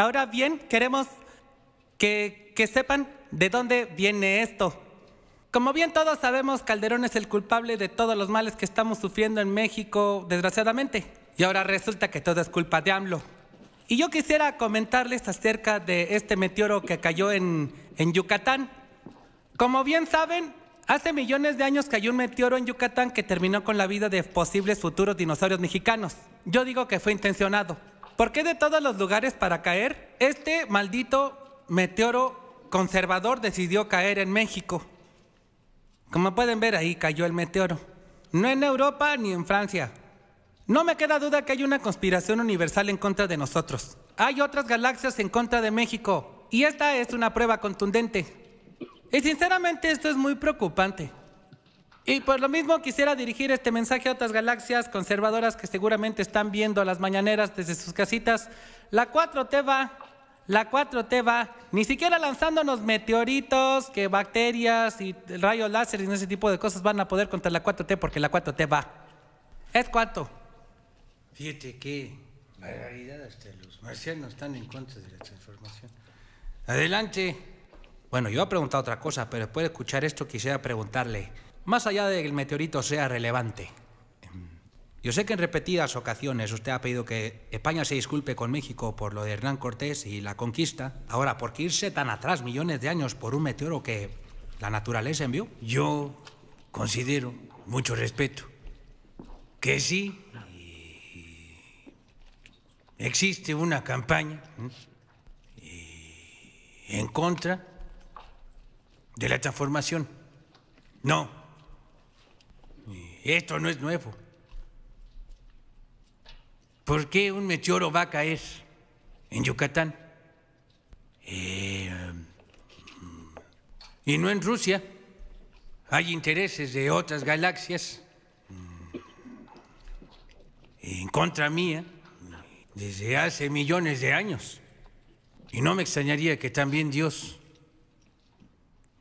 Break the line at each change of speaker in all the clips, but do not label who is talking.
Ahora bien, queremos que, sepan de dónde viene esto. Como bien todos sabemos, Calderón es el culpable de todos los males que estamos sufriendo en México, desgraciadamente. Y ahora resulta que todo es culpa de AMLO. Y yo quisiera comentarles acerca de este meteoro que cayó en Yucatán. Como bien saben, hace millones de años cayó un meteoro en Yucatán que terminó con la vida de posibles futuros dinosaurios mexicanos. Yo digo que fue intencionado. ¿Por qué de todos los lugares para caer, este maldito meteoro conservador decidió caer en México? Como pueden ver ahí cayó el meteoro. No en Europa ni en Francia. No me queda duda que hay una conspiración universal en contra de nosotros. Hay otras galaxias en contra de México. Y esta es una prueba contundente. Y sinceramente esto es muy preocupante. Y por pues lo mismo quisiera dirigir este mensaje a otras galaxias conservadoras que seguramente están viendo las mañaneras desde sus casitas. La 4T va, la 4T va, ni siquiera lanzándonos meteoritos, que bacterias y rayos láser y ese tipo de cosas van a poder contra la 4T porque la 4T va. ¿Es cuánto? Fíjate que realidad hasta los marcianos están en contra de la transformación. Adelante. Bueno, yo a preguntado otra cosa, pero después de escuchar esto quisiera preguntarle más allá de que el meteorito sea relevante. Em, yo sé que en repetidas ocasiones usted ha pedido que España se disculpe con México por lo de Hernán Cortés y la conquista. Ahora, ¿por qué irse tan atrás millones de años por un meteoro que la naturaleza envió? Yo considero, mucho respeto, que sí existe una campaña en contra de la transformación. No, esto no es nuevo. ¿Por qué un meteoro va a caer en Yucatán? Eh, mm, y no en Rusia. Hay intereses de otras galaxias mm, en contra mía desde hace millones de años. Y no me extrañaría que también Dios,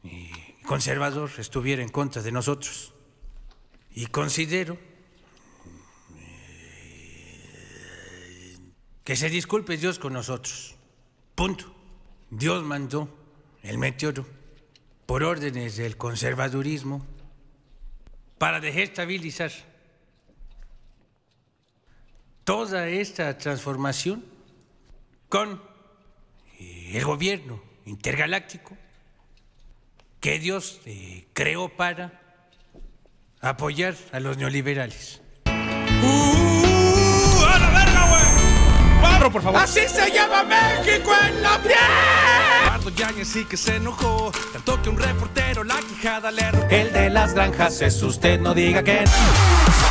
eh, conservador, estuviera en contra de nosotros. Y considero eh, que se disculpe Dios con nosotros. Punto. Dios mandó el meteoro por órdenes del conservadurismo para desestabilizar toda esta transformación con eh, el gobierno intergaláctico que Dios eh, creó para apoyar a los neoliberales. Uh, ¡A la verga, güey! ¡Pablo, por favor! ¡Así se llama México en la piel! Eduardo Yáñez sí que se enojó, tanto que un reportero la quijada le El de las granjas es usted, no diga que no.